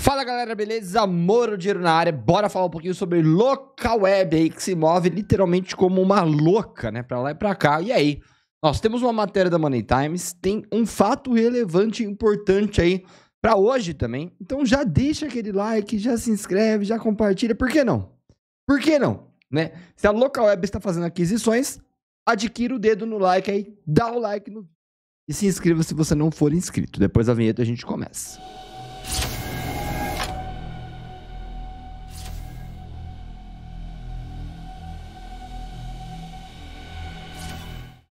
Fala galera, beleza? Moro Dinheiro na área. Bora falar um pouquinho sobre local web aí que se move literalmente como uma louca, né? Pra lá e pra cá. E aí? Nós temos uma matéria da Money Times, tem um fato relevante e importante aí para hoje também. Então já deixa aquele like, já se inscreve, já compartilha. Por que não? Por que não? Né? Se a local web está fazendo aquisições, adquira o dedo no like aí, dá o like no e se inscreva se você não for inscrito. Depois da vinheta a gente começa.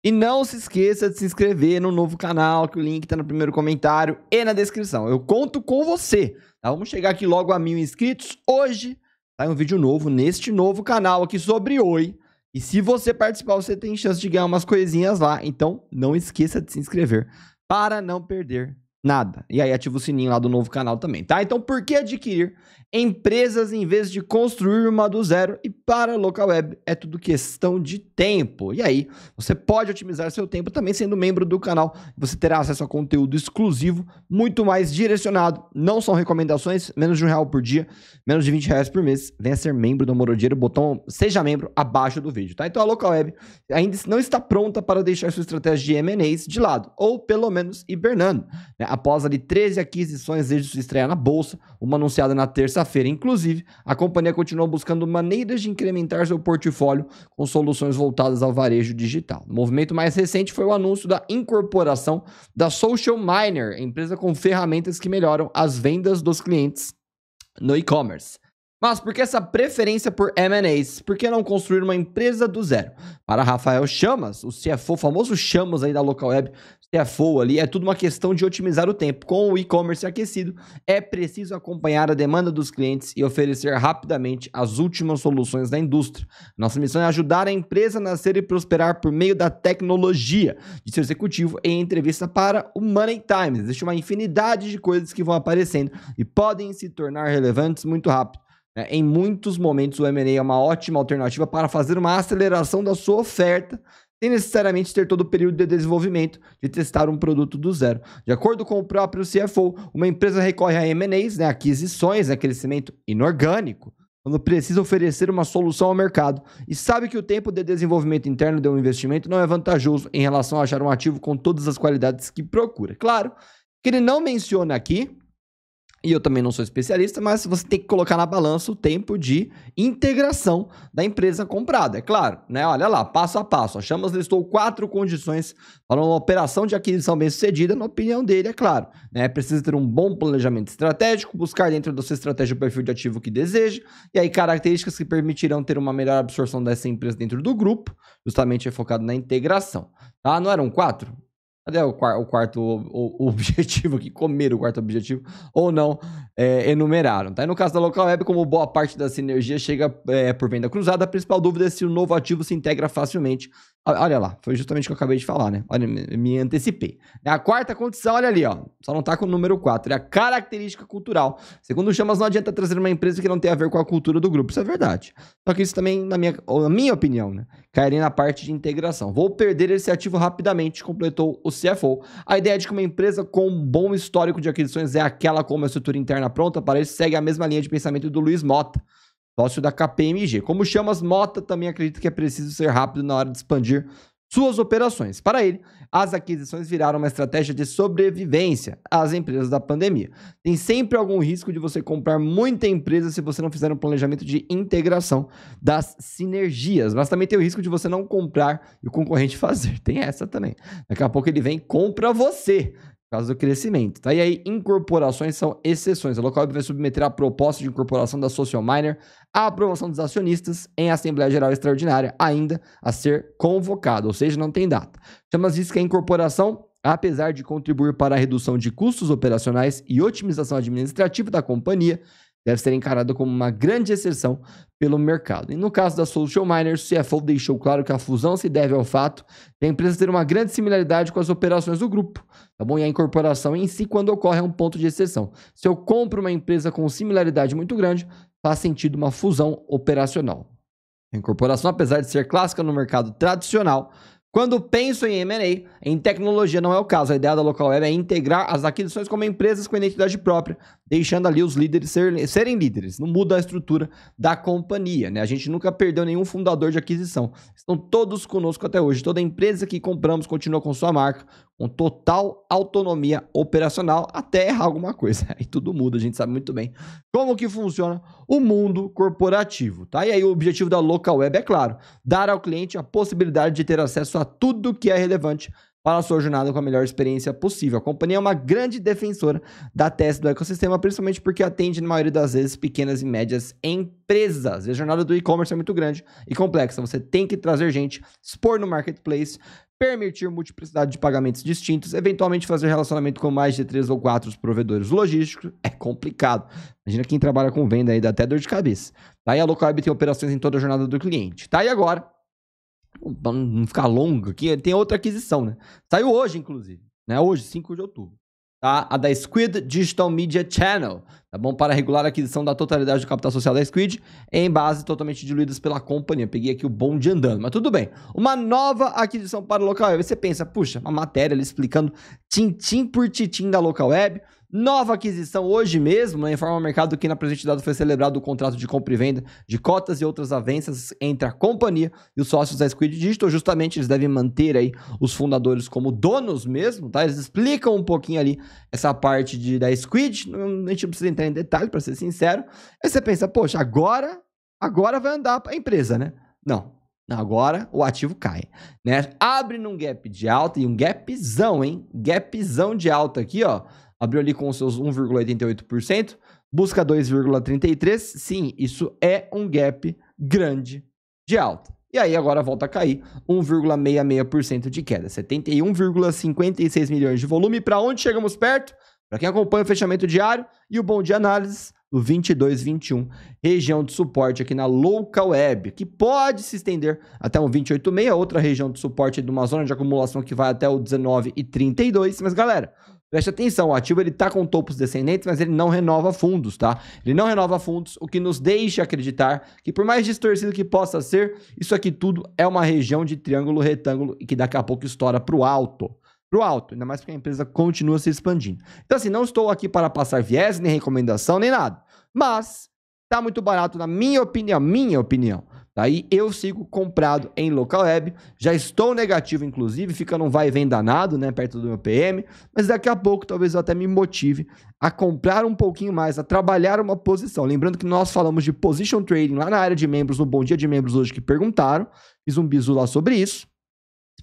E não se esqueça de se inscrever no novo canal, que o link tá no primeiro comentário e na descrição. Eu conto com você. Tá? Vamos chegar aqui logo a mil inscritos. Hoje vai um vídeo novo neste novo canal aqui sobre Oi. E se você participar, você tem chance de ganhar umas coisinhas lá. Então não esqueça de se inscrever para não perder Nada. E aí ativa o sininho lá do novo canal também, tá? Então, por que adquirir empresas em vez de construir uma do zero? E para a local web é tudo questão de tempo. E aí, você pode otimizar seu tempo também sendo membro do canal. Você terá acesso a conteúdo exclusivo, muito mais direcionado. Não são recomendações, menos de um real por dia, menos de 20 reais por mês. Venha ser membro do Morodiero, botão seja membro abaixo do vídeo, tá? Então, a local web ainda não está pronta para deixar sua estratégia de M&As de lado, ou pelo menos hibernando. Né? após ali 13 aquisições desde sua estreia na bolsa, uma anunciada na terça-feira. Inclusive, a companhia continuou buscando maneiras de incrementar seu portfólio com soluções voltadas ao varejo digital. O movimento mais recente foi o anúncio da incorporação da Social Miner, empresa com ferramentas que melhoram as vendas dos clientes no e-commerce. Mas por que essa preferência por M&As? Por que não construir uma empresa do zero? Para Rafael Chamas, o CFO, o famoso Chamas aí da Local Web, CFO ali, é tudo uma questão de otimizar o tempo. Com o e-commerce aquecido, é preciso acompanhar a demanda dos clientes e oferecer rapidamente as últimas soluções da indústria. Nossa missão é ajudar a empresa a nascer e prosperar por meio da tecnologia, De seu executivo em entrevista para o Money Times. Existe uma infinidade de coisas que vão aparecendo e podem se tornar relevantes muito rápido. Né? Em muitos momentos, o M&A é uma ótima alternativa para fazer uma aceleração da sua oferta, sem necessariamente ter todo o período de desenvolvimento de testar um produto do zero. De acordo com o próprio CFO, uma empresa recorre a M&As, né, aquisições, né, crescimento inorgânico, quando precisa oferecer uma solução ao mercado e sabe que o tempo de desenvolvimento interno de um investimento não é vantajoso em relação a achar um ativo com todas as qualidades que procura. Claro que ele não menciona aqui e eu também não sou especialista, mas você tem que colocar na balança o tempo de integração da empresa comprada. É claro, né? Olha lá, passo a passo. A Chamas listou quatro condições para uma operação de aquisição bem sucedida, na opinião dele, é claro. Né? É Precisa ter um bom planejamento estratégico, buscar dentro da sua estratégia o perfil de ativo que deseja, e aí características que permitirão ter uma melhor absorção dessa empresa dentro do grupo, justamente é focado na integração. Tá? Não eram quatro? Cadê o, o quarto o, o objetivo aqui? Comer o quarto objetivo ou não é, enumeraram. Tá? E no caso da Local Web, como boa parte da sinergia chega é, por venda cruzada, a principal dúvida é se o novo ativo se integra facilmente. Olha lá, foi justamente o que eu acabei de falar, né? Olha, me antecipei. É a quarta condição, olha ali, ó. Só não tá com o número 4. É a característica cultural. Segundo o Chamas, não adianta trazer uma empresa que não tem a ver com a cultura do grupo. Isso é verdade. Só que isso também, na minha, na minha opinião, né? Cairia na parte de integração. Vou perder esse ativo rapidamente, completou o CFO. A ideia é de que uma empresa com um bom histórico de aquisições é aquela com uma estrutura interna pronta para ele, segue a mesma linha de pensamento do Luiz Mota, sócio da KPMG. Como chamas, Mota também acredita que é preciso ser rápido na hora de expandir suas operações. Para ele, as aquisições viraram uma estratégia de sobrevivência às empresas da pandemia. Tem sempre algum risco de você comprar muita empresa se você não fizer um planejamento de integração das sinergias, mas também tem o risco de você não comprar e o concorrente fazer. Tem essa também. Daqui a pouco ele vem compra você caso do crescimento. Tá? E aí, incorporações são exceções. A Localweb vai submeter a proposta de incorporação da Social Miner à aprovação dos acionistas em Assembleia Geral Extraordinária, ainda a ser convocada, ou seja, não tem data. Chamas diz que a é incorporação, apesar de contribuir para a redução de custos operacionais e otimização administrativa da companhia, deve ser encarado como uma grande exceção pelo mercado. E no caso da Solution Miner, o CFO deixou claro que a fusão se deve ao fato de a empresa ter uma grande similaridade com as operações do grupo, tá bom? E a incorporação em si, quando ocorre, é um ponto de exceção. Se eu compro uma empresa com similaridade muito grande, faz sentido uma fusão operacional. A incorporação, apesar de ser clássica no mercado tradicional, quando penso em M&A, em tecnologia não é o caso. A ideia da Local Web é integrar as aquisições como empresas com identidade própria, deixando ali os líderes ser, serem líderes. Não muda a estrutura da companhia, né? A gente nunca perdeu nenhum fundador de aquisição. Estão todos conosco até hoje. Toda empresa que compramos continua com sua marca, com total autonomia operacional até errar alguma coisa. Aí tudo muda, a gente sabe muito bem como que funciona o mundo corporativo, tá? E aí o objetivo da Local Web é claro, dar ao cliente a possibilidade de ter acesso a tudo que é relevante para a sua jornada com a melhor experiência possível. A companhia é uma grande defensora da tese do ecossistema, principalmente porque atende, na maioria das vezes, pequenas e médias empresas. E a jornada do e-commerce é muito grande e complexa. Você tem que trazer gente, expor no marketplace, permitir multiplicidade de pagamentos distintos, eventualmente fazer relacionamento com mais de três ou quatro provedores logísticos, é complicado. Imagina quem trabalha com venda aí, dá até dor de cabeça. Tá? E a Localweb tem operações em toda a jornada do cliente. Tá? E agora, Pra não ficar longo aqui, tem outra aquisição, né? Saiu hoje, inclusive. Né? Hoje, 5 de outubro. Tá? A da Squid Digital Media Channel tá bom? Para regular a aquisição da totalidade do capital social da Squid, em base totalmente diluídas pela companhia. Peguei aqui o bom de andando, mas tudo bem. Uma nova aquisição para o local web. Você pensa, puxa, uma matéria ali explicando tintim por tintim da local web. Nova aquisição hoje mesmo, né, informa o mercado que na presente data foi celebrado o contrato de compra e venda de cotas e outras avanças entre a companhia e os sócios da Squid Digital. Justamente eles devem manter aí os fundadores como donos mesmo, tá? Eles explicam um pouquinho ali essa parte de, da Squid, a gente não precisa entrar em detalhe, para ser sincero. Aí você pensa, poxa, agora, agora vai andar a empresa, né? Não. Agora o ativo cai, né? Abre num gap de alta e um gapzão, hein? Gapzão de alta aqui, ó. Abriu ali com os seus 1,88%, busca 2,33. Sim, isso é um gap grande de alta. E aí agora volta a cair, 1,66% de queda, 71,56 milhões de volume. Para onde chegamos perto? Para quem acompanha o fechamento diário e o Bom Dia Análise, o 2221, região de suporte aqui na Local Web, que pode se estender até um 28,6, outra região de suporte de uma zona de acumulação que vai até o 19,32. Mas galera, preste atenção, o ativo ele tá com topos descendentes, mas ele não renova fundos, tá? Ele não renova fundos, o que nos deixa acreditar que por mais distorcido que possa ser, isso aqui tudo é uma região de triângulo retângulo e que daqui a pouco estoura para o alto para o alto, ainda mais porque a empresa continua se expandindo. Então, assim, não estou aqui para passar viés, nem recomendação, nem nada. Mas está muito barato, na minha opinião, minha opinião. Daí tá? eu sigo comprado em local web, já estou negativo, inclusive, fica num vai e vem danado, né, perto do meu PM, mas daqui a pouco talvez eu até me motive a comprar um pouquinho mais, a trabalhar uma posição. Lembrando que nós falamos de position trading lá na área de membros, no Bom Dia de Membros hoje que perguntaram, fiz um bizu lá sobre isso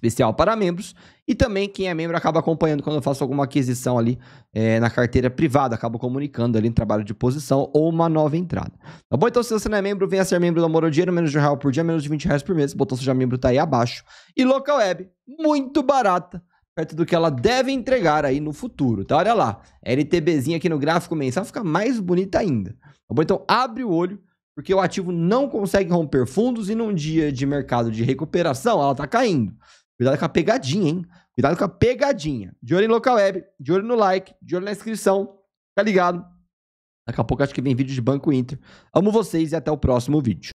especial para membros. E também quem é membro acaba acompanhando quando eu faço alguma aquisição ali é, na carteira privada, acaba comunicando ali em trabalho de posição ou uma nova entrada. Tá bom? Então, se você não é membro, venha ser membro do Moro Dinheiro, menos de um real por dia, menos de 20 reais por mês. O botão Seja Membro tá aí abaixo. E Local Web, muito barata. Perto do que ela deve entregar aí no futuro, tá? Olha lá, LTBzinha aqui no gráfico mensal fica mais bonita ainda. Tá bom? Então abre o olho, porque o ativo não consegue romper fundos e num dia de mercado de recuperação ela tá caindo. Cuidado com a pegadinha, hein? Cuidado com a pegadinha. De olho em local web, de olho no like, de olho na inscrição. Fica tá ligado. Daqui a pouco acho que vem vídeo de Banco Inter. Amo vocês e até o próximo vídeo.